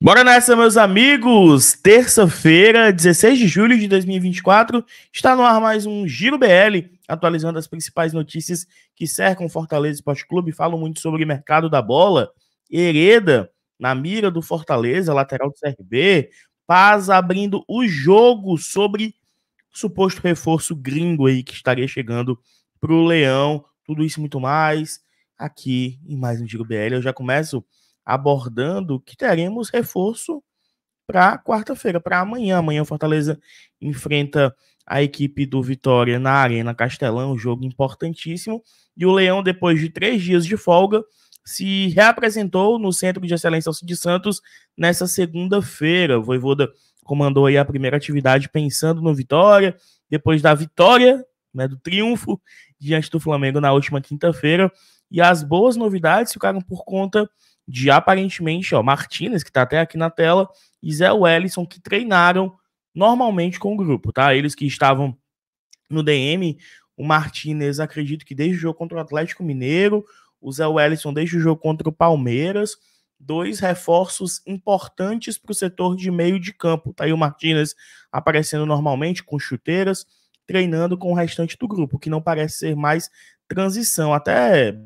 Bora nessa, meus amigos! Terça-feira, 16 de julho de 2024, está no ar mais um Giro BL, atualizando as principais notícias que cercam Fortaleza Esporte Clube. Falam muito sobre o mercado da bola, Hereda na mira do Fortaleza, lateral do CRB, Paz abrindo o jogo sobre suposto reforço gringo aí que estaria chegando para o Leão. Tudo isso e muito mais aqui em mais um Giro BL. Eu já começo abordando que teremos reforço para quarta-feira, para amanhã. Amanhã o Fortaleza enfrenta a equipe do Vitória na Arena Castelão, um jogo importantíssimo. E o Leão, depois de três dias de folga, se reapresentou no Centro de Excelência de Santos nessa segunda-feira. O Voivoda comandou aí a primeira atividade pensando no Vitória, depois da vitória, né, do triunfo diante do Flamengo na última quinta-feira. E as boas novidades ficaram por conta de aparentemente ó, Martinez, que está até aqui na tela, e Zé Wellison, que treinaram normalmente com o grupo, tá? Eles que estavam no DM, o Martinez, acredito que desde o jogo contra o Atlético Mineiro, o Zé Wellison desde o jogo contra o Palmeiras, dois reforços importantes para o setor de meio de campo. Tá aí o Martinez aparecendo normalmente com chuteiras, treinando com o restante do grupo, que não parece ser mais transição. Até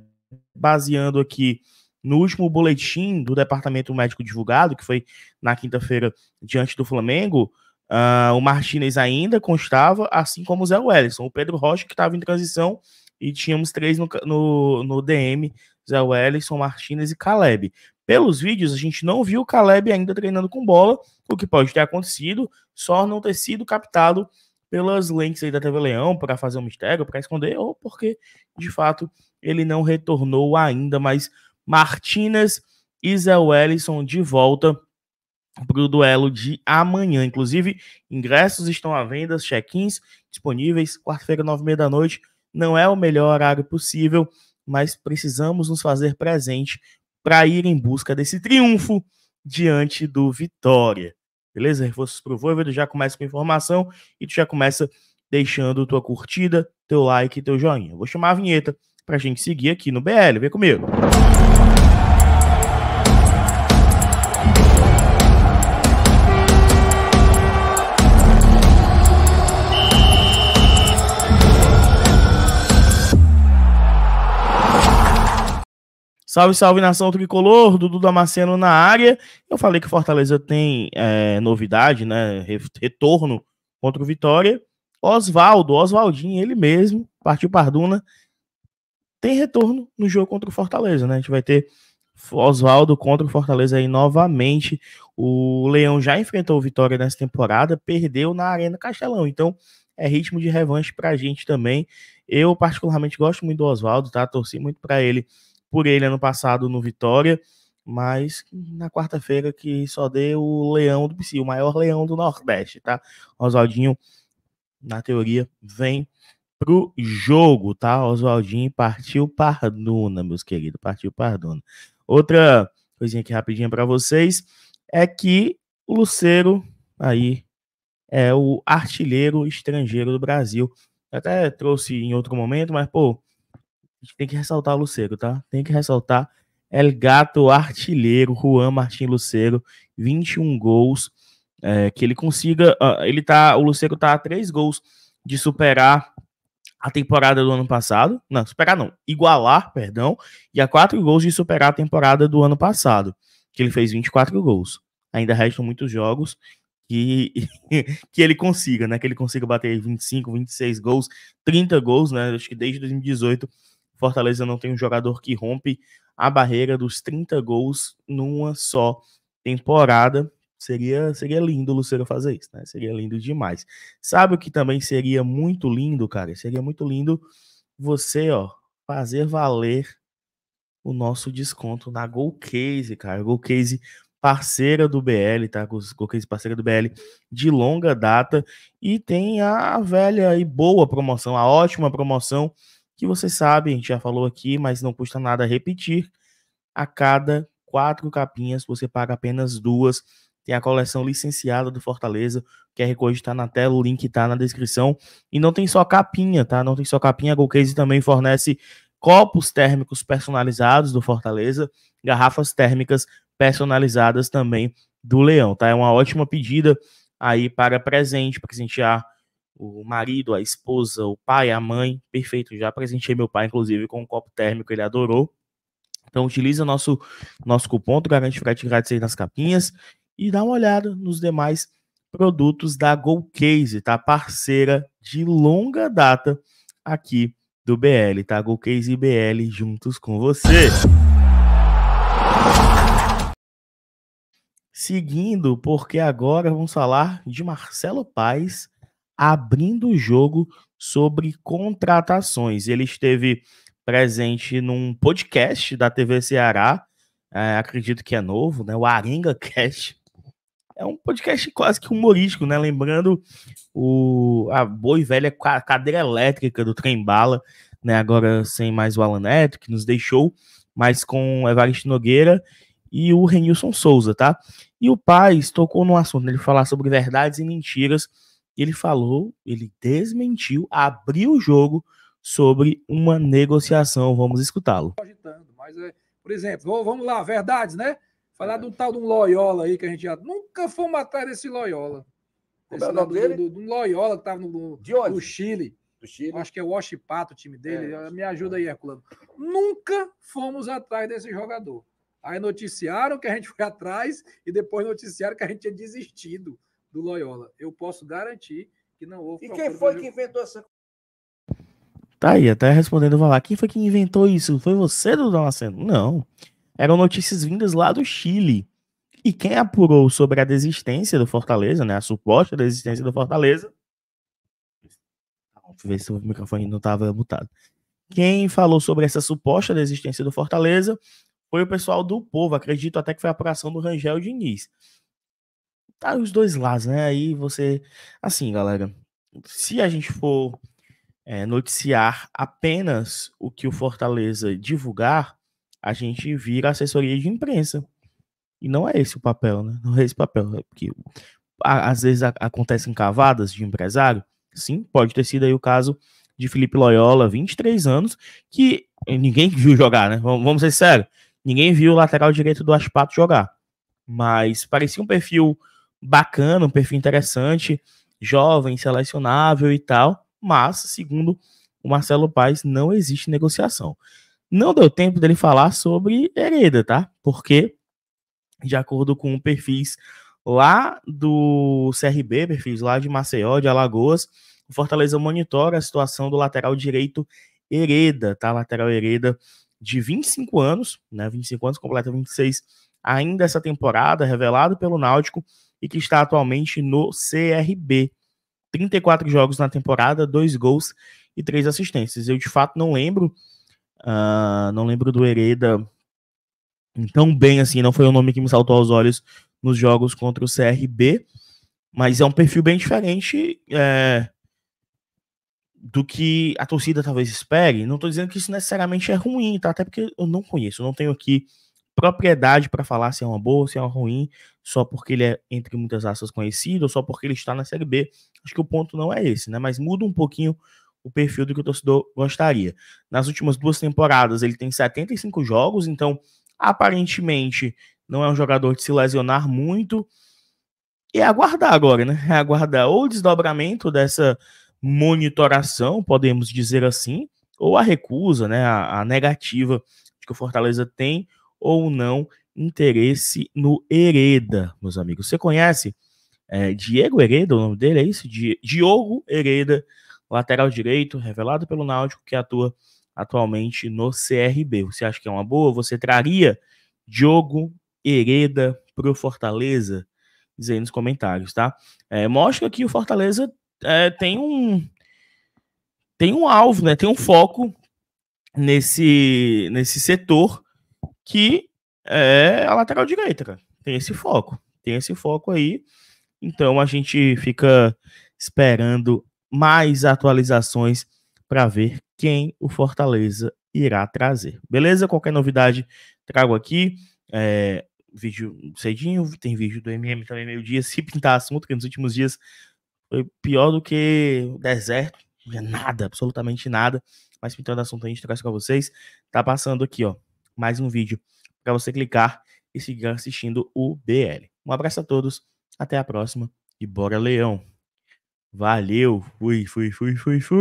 baseando aqui no último boletim do departamento médico divulgado, que foi na quinta-feira diante do Flamengo, uh, o Martinez ainda constava, assim como o Zé Wellison. O Pedro Rocha, que estava em transição, e tínhamos três no, no, no DM: Zé Wellison, Martinez e Caleb. Pelos vídeos, a gente não viu o Caleb ainda treinando com bola, o que pode ter acontecido, só não ter sido captado pelas lentes aí da TV Leão para fazer um mistério, para esconder, ou porque de fato ele não retornou ainda, mas Martinez e Zé Wellison de volta para o duelo de amanhã. Inclusive, ingressos estão à venda, check-ins disponíveis, quarta-feira, nove e meia da noite. Não é o melhor horário possível, mas precisamos nos fazer presente para ir em busca desse triunfo diante do Vitória. Beleza? Reforços o Voivoda, já começa com informação e tu já começa deixando tua curtida, teu like e teu joinha. Vou chamar a vinheta para a gente seguir aqui no BL. Vem comigo. Música Salve, salve nação tricolor, Dudu Damasceno na área. Eu falei que Fortaleza tem é, novidade, né? Retorno contra o Vitória. Oswaldo, Oswaldinho, ele mesmo, partiu Parduna, tem retorno no jogo contra o Fortaleza, né? A gente vai ter Oswaldo contra o Fortaleza aí novamente. O Leão já enfrentou o Vitória nessa temporada, perdeu na Arena Castelão. Então, é ritmo de revanche pra gente também. Eu, particularmente, gosto muito do Oswaldo, tá? Torci muito pra ele por ele ano passado no Vitória, mas na quarta-feira que só deu o leão do Psy, o maior leão do Nordeste, tá? Oswaldinho, na teoria, vem pro jogo, tá? Oswaldinho partiu Parduna, meus queridos, partiu Parduna. Outra coisinha aqui rapidinha para vocês é que o Luceiro aí é o artilheiro estrangeiro do Brasil. até trouxe em outro momento, mas pô, gente tem que ressaltar o Lucero, tá? Tem que ressaltar o Gato Artilheiro, Juan Martin Lucero, 21 gols. É, que ele consiga. Ah, ele tá, o Lucero tá a três gols de superar a temporada do ano passado. Não, superar não, igualar, perdão, e a quatro gols de superar a temporada do ano passado, que ele fez 24 gols. Ainda restam muitos jogos que, que ele consiga, né? Que ele consiga bater 25, 26 gols, 30 gols, né? Acho que desde 2018 Fortaleza não tem um jogador que rompe a barreira dos 30 gols numa só temporada. Seria, seria lindo o Lucero fazer isso, né? Seria lindo demais. Sabe o que também seria muito lindo, cara? Seria muito lindo você, ó, fazer valer o nosso desconto na Golcase, cara. Golcase parceira do BL, tá? Golcase parceira do BL de longa data e tem a velha e boa promoção, a ótima promoção que você sabe a gente já falou aqui, mas não custa nada repetir. A cada quatro capinhas, você paga apenas duas. Tem a coleção licenciada do Fortaleza. O QR Code está na tela, o link está na descrição. E não tem só capinha, tá? Não tem só capinha. A Golcase também fornece copos térmicos personalizados do Fortaleza, garrafas térmicas personalizadas também do Leão, tá? É uma ótima pedida aí para presente, para presentear o marido, a esposa, o pai, a mãe. Perfeito, já presenteei meu pai, inclusive, com um copo térmico, ele adorou. Então utiliza nosso nosso cupom do Garante Frete Grátis aí nas capinhas e dá uma olhada nos demais produtos da GoCase, tá? Parceira de longa data aqui do BL, tá? GoCase e BL juntos com você. Seguindo, porque agora vamos falar de Marcelo Paes abrindo o jogo sobre contratações. Ele esteve presente num podcast da TV Ceará, é, acredito que é novo, né? O Aringa Cast. É um podcast quase que humorístico, né? Lembrando o, a boa e velha cadeira elétrica do Trem Bala, né? Agora sem mais o Alan Neto, que nos deixou, mas com o Evaristo Nogueira e o Renilson Souza, tá? E o pai tocou no assunto, ele falar sobre verdades e mentiras ele falou, ele desmentiu, abriu o jogo sobre uma negociação. Vamos escutá-lo. Mas, é, por exemplo, vamos lá, verdades, né? Falar é. de um tal de um Loyola aí que a gente já. Nunca fomos atrás desse Loyola. Esse é nome dele? Do, do, Loyola que estava no, no Chile. Do Chile. Acho que é o Oshipato, o time dele. É. Ah, me ajuda aí, Herculano. Nunca fomos atrás desse jogador. Aí noticiaram que a gente foi atrás e depois noticiaram que a gente tinha desistido do Loyola. Eu posso garantir que não houve. E quem foi que inventou essa Tá aí, até respondendo, vai lá. Quem foi que inventou isso? Foi você, Dudu Alacendo? Não. Eram notícias vindas lá do Chile. E quem apurou sobre a desistência do Fortaleza, né? A suposta desistência do Fortaleza. Deixa eu ver se o microfone não estava mutado. Quem falou sobre essa suposta desistência do Fortaleza foi o pessoal do povo. Acredito até que foi a apuração do Rangel Diniz tá os dois lados, né? Aí você. Assim, galera, se a gente for é, noticiar apenas o que o Fortaleza divulgar, a gente vira assessoria de imprensa. E não é esse o papel, né? Não é esse o papel. É porque às vezes acontecem cavadas de empresário. Sim, pode ter sido aí o caso de Felipe Loyola, 23 anos, que ninguém viu jogar, né? Vamos ser sérios. Ninguém viu o lateral direito do Aspato jogar. Mas parecia um perfil bacana, um perfil interessante, jovem, selecionável e tal, mas, segundo o Marcelo Paes, não existe negociação. Não deu tempo dele falar sobre Hereda, tá? Porque, de acordo com perfis lá do CRB, perfis lá de Maceió, de Alagoas, o Fortaleza monitora a situação do lateral direito Hereda, tá? Lateral Hereda de 25 anos, né? 25 anos, completa 26 ainda essa temporada, revelado pelo Náutico, e que está atualmente no CRB. 34 jogos na temporada, 2 gols e 3 assistências. Eu de fato não lembro, uh, não lembro do Hereda tão bem assim, não foi o nome que me saltou aos olhos nos jogos contra o CRB, mas é um perfil bem diferente é, do que a torcida talvez espere. Não estou dizendo que isso necessariamente é ruim, tá? Até porque eu não conheço, não tenho aqui propriedade para falar se é uma boa, se é uma ruim, só porque ele é, entre muitas aspas, conhecido, ou só porque ele está na Série B. Acho que o ponto não é esse, né? Mas muda um pouquinho o perfil do que o torcedor gostaria. Nas últimas duas temporadas, ele tem 75 jogos, então aparentemente não é um jogador de se lesionar muito. E é aguardar agora, né? É aguardar ou o desdobramento dessa monitoração, podemos dizer assim, ou a recusa, né? a, a negativa que o Fortaleza tem ou não interesse no Hereda, meus amigos. Você conhece é, Diego Hereda, o nome dele é isso? Diogo Hereda, lateral direito, revelado pelo Náutico, que atua atualmente no CRB. Você acha que é uma boa? Você traria Diogo Hereda pro Fortaleza? Diz aí nos comentários, tá? É, mostra que o Fortaleza é, tem um tem um alvo, né? Tem um foco nesse nesse setor que é a lateral direita, cara. Tem esse foco, tem esse foco aí. Então a gente fica esperando mais atualizações para ver quem o Fortaleza irá trazer. Beleza? Qualquer novidade trago aqui. É, vídeo cedinho, tem vídeo do MM também meio-dia. Se pintar assunto, que nos últimos dias foi pior do que o deserto. É nada, absolutamente nada. Mas pintando assunto a gente traz com vocês. Tá passando aqui, ó mais um vídeo para você clicar e seguir assistindo o BL. Um abraço a todos, até a próxima e bora Leão. Valeu, fui, fui, fui, fui, fui.